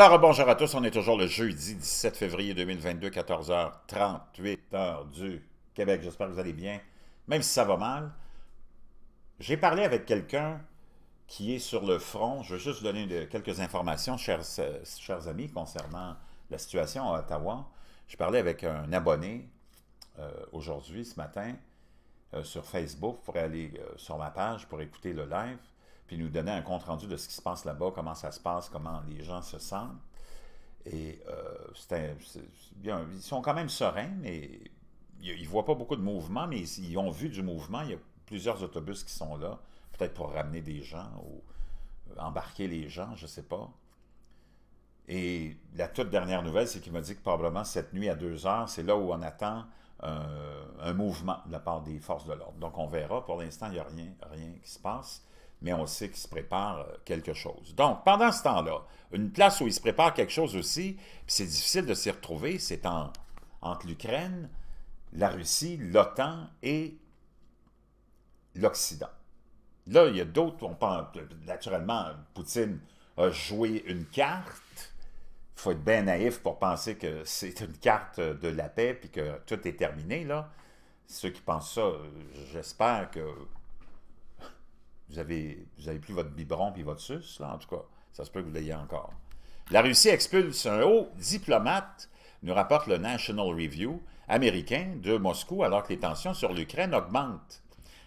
Alors, bonjour à tous, on est toujours le jeudi 17 février 2022, 14h38 du Québec. J'espère que vous allez bien, même si ça va mal. J'ai parlé avec quelqu'un qui est sur le front. Je veux juste vous donner quelques informations, chers, euh, chers, amis, concernant la situation à Ottawa. Je parlais avec un abonné euh, aujourd'hui, ce matin, euh, sur Facebook. Vous pourrez aller sur ma page pour écouter le live puis nous donner un compte-rendu de ce qui se passe là-bas, comment ça se passe, comment les gens se sentent. Et euh, bien, ils sont quand même sereins, mais ils ne voient pas beaucoup de mouvement, mais ils, ont vu du mouvement. Il y a plusieurs autobus qui sont là, peut-être pour ramener des gens ou euh, embarquer les gens, je ne sais pas. Et la toute dernière nouvelle, c'est qu'il m'a dit que probablement cette nuit à 2 heures, c'est là où on attend euh, un mouvement de la part des forces de l'ordre. Donc on verra. Pour l'instant, il n'y a rien, rien qui se passe mais on sait qu'il se prépare euh, quelque chose. Donc, pendant ce temps-là, une place où il se prépare quelque chose aussi, c'est difficile de s'y retrouver, c'est entre l'Ukraine, la Russie, l'OTAN et l'Occident. Là, il y a d'autres, on pense, naturellement, Poutine a joué une carte. Il faut être bien naïf pour penser que c'est une carte de la paix puis que tout est terminé, là. Ceux qui pensent ça, euh, j'espère que vous avez, vous plus votre biberon puis votre sus, là, en tout cas. Ça se peut que vous l'ayez encore. La Russie expulse un haut diplomate, nous rapporte le National Review américain de Moscou, alors que les tensions sur l'Ukraine augmentent.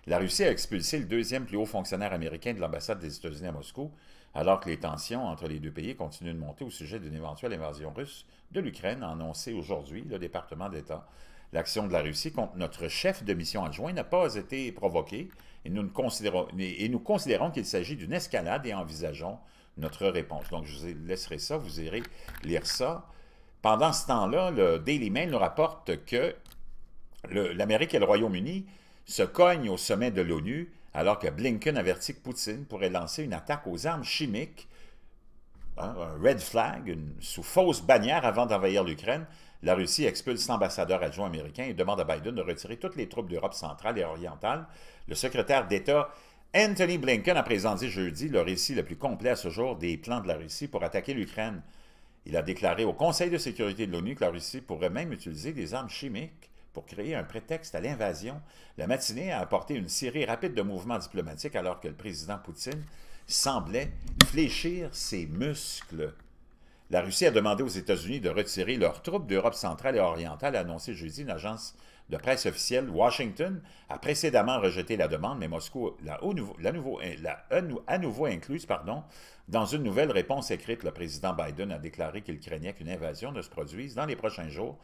La Russie a expulsé le deuxième plus haut fonctionnaire américain de l'ambassade des États-Unis à Moscou, alors que les tensions entre les deux pays continuent de monter au sujet d'une éventuelle invasion russe de l'Ukraine, annoncé aujourd'hui le département d'État L'action de la Russie contre notre chef de mission adjoint n'a pas été provoquée et nous, considérons, qu'il s'agit d'une escalade et envisageons notre réponse. Donc, je vous laisserai ça, vous irez lire ça. Pendant ce temps-là, le Daily Mail nous rapporte que l'Amérique et le Royaume-Uni se cognent au sommet de l'ONU alors que Blinken avertit que Poutine pourrait lancer une attaque aux armes chimiques Hein, un red flag, sous fausse bannière avant d'envahir l'Ukraine, la Russie expulse l'ambassadeur adjoint américain et demande à Biden de retirer toutes les troupes d'Europe centrale et orientale. Le secrétaire d'État Anthony Blinken a présenté jeudi le récit le plus complet à ce jour des plans de la Russie pour attaquer l'Ukraine. Il a déclaré au Conseil de sécurité de l'ONU que la Russie pourrait même utiliser des armes chimiques pour créer un prétexte à l'invasion. La matinée a apporté une série rapide de mouvements diplomatiques alors que le président Poutine semblait fléchir ses muscles. La Russie a demandé aux États-Unis de retirer leurs troupes d'Europe centrale et orientale, a annoncé jeudi une agence de presse officielle. Washington a précédemment rejeté la demande, mais Moscou l'a euh, à nouveau incluse pardon, dans une nouvelle réponse écrite. Le président Biden a déclaré qu'il craignait qu'une invasion ne se produise dans les prochains jours.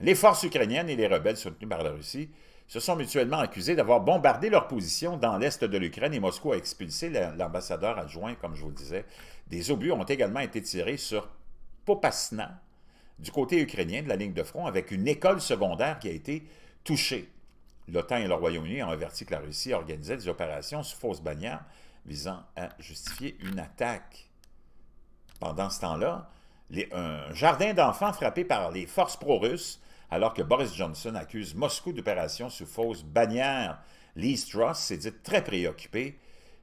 Les forces ukrainiennes et les rebelles soutenus par la Russie se sont mutuellement accusés d'avoir bombardé leur position dans l'est de l'Ukraine et Moscou a expulsé l'ambassadeur adjoint, comme je vous le disais. Des obus ont également été tirés sur Popasna, du côté ukrainien de la ligne de front, avec une école secondaire qui a été touchée. L'OTAN et le Royaume-Uni ont averti que la Russie organisait des opérations sous fausse bannière visant à justifier une attaque. Pendant ce temps-là, un jardin d'enfants frappé par les forces pro-russes alors que Boris Johnson accuse Moscou d'opérations sous fausse bannière. Lee Truss s'est dit très préoccupé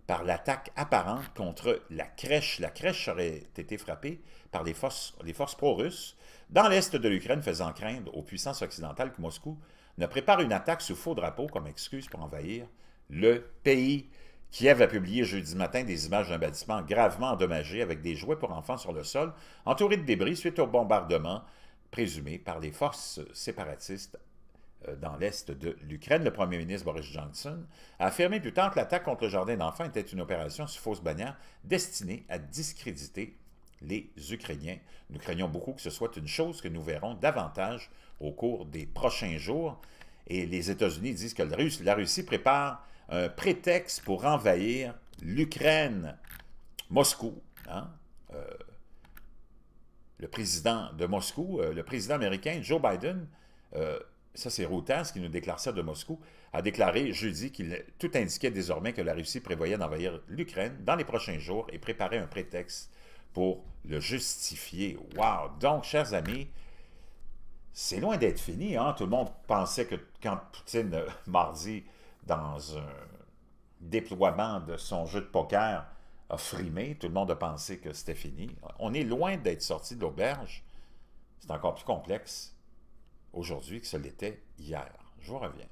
par l'attaque apparente contre la crèche. La crèche aurait été frappée par les forces, les forces pro-russes dans l'est de l'Ukraine, faisant craindre aux puissances occidentales que Moscou ne prépare une attaque sous faux drapeau comme excuse pour envahir le pays. Kiev a publié jeudi matin des images d'un bâtiment gravement endommagé avec des jouets pour enfants sur le sol, entouré de débris suite au bombardement présumé par les forces séparatistes euh, dans l'est de l'Ukraine. Le premier ministre Boris Johnson a affirmé plus tard que l'attaque contre le jardin d'enfants était une opération sous fausse bannière destinée à discréditer les Ukrainiens. Nous craignons beaucoup que ce soit une chose que nous verrons davantage au cours des prochains jours. Et les États-Unis disent que la Russie, prépare un prétexte pour envahir l'Ukraine. Moscou, hein, euh, le président de Moscou, euh, le président américain Joe Biden, euh, ça c'est Routas qui nous déclare ça de Moscou, a déclaré jeudi qu'il tout indiquait désormais que la Russie prévoyait d'envahir l'Ukraine dans les prochains jours et préparait un prétexte pour le justifier. Wow! Donc, chers amis, c'est loin d'être fini. Hein? Tout le monde pensait que quand Poutine, euh, mardi, dans un déploiement de son jeu de poker, a frimé, tout le monde a pensé que c'était fini. On est loin d'être sorti de l'auberge. C'est encore plus complexe aujourd'hui que ce l'était hier. Je vous reviens.